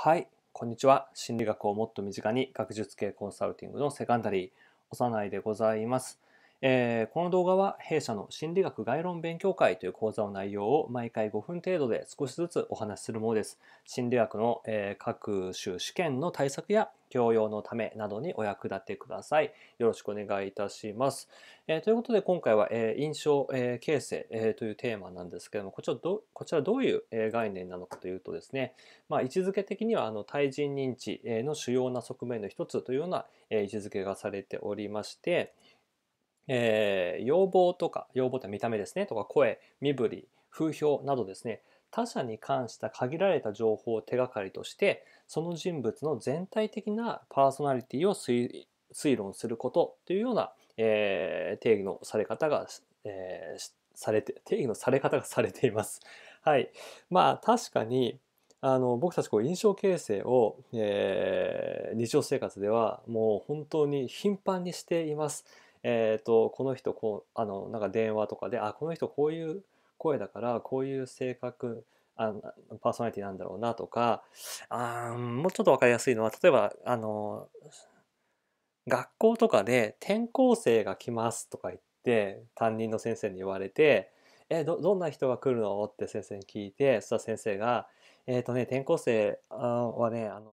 はい、こんにちは。心理学をもっと身近に学術系コンサルティングのセカンダリー、幼いでございます。えー、この動画は弊社の心理学概論勉強会という講座の内容を毎回5分程度で少しずつお話しするものです。心理学の、えー、各種試験の対策や教養のためなどにお役立てください。よろしくお願いいたします。えー、ということで今回は、えー、印象、えー、形成、えというテーマなんですけども、こちらどこちらどういう、え概念なのかというとですね、まあ、位置づけ的にはあの対人認知の主要な側面の一つというような、え位置づけがされておりまして、えー、要望とか、要望って見た目ですね、とか声、身振り、風評などですね、他者に関した限られた情報を手がかりとして、その人物の全体的なパーソナリティを推論することというような、えー、定義のされ方が、えー、されて、定義のされ方がされています。はい。まあ確かに、あの僕たちこう印象形成を、えー、日常生活ではもう本当に頻繁にしています。えーと、この人こうあのなんか電話とかであこの人こういう声だからこういう性格あパーソナリティなんだろうなとかあもうちょっと分かりやすいのは例えばあの学校とかで転校生が来ますとか言って担任の先生に言われて「えどどんな人が来るの?」って先生に聞いてそしたら先生が「えっ、ー、とね転校生はねあの